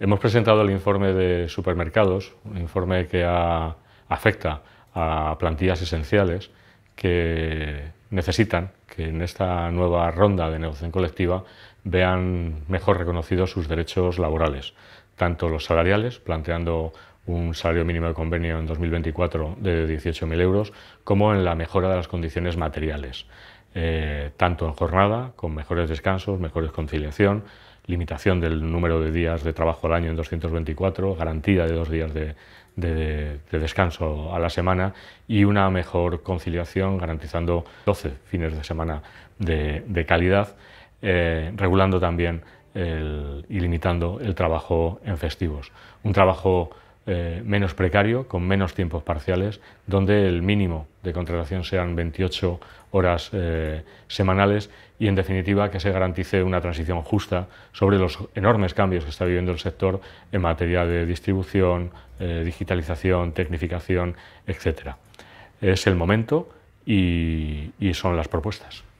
Hemos presentado el informe de supermercados, un informe que afecta a plantillas esenciales que necesitan que en esta nueva ronda de negociación colectiva vean mejor reconocidos sus derechos laborales, tanto los salariales, planteando un salario mínimo de convenio en 2024 de 18.000 euros, como en la mejora de las condiciones materiales, eh, tanto en jornada, con mejores descansos, mejores conciliación, limitación del número de días de trabajo al año en 224, garantía de dos días de, descanso a la semana y una mejor conciliación garantizando 12 fines de semana de, calidad, eh, regulando también y limitando el trabajo en festivos. Un trabajo eh, menos precario, con menos tiempos parciales, donde el mínimo de contratación sean 28 horas eh, semanales y, en definitiva, que se garantice una transición justa sobre los enormes cambios que está viviendo el sector en materia de distribución, eh, digitalización, tecnificación, etc. Es el momento y son las propuestas.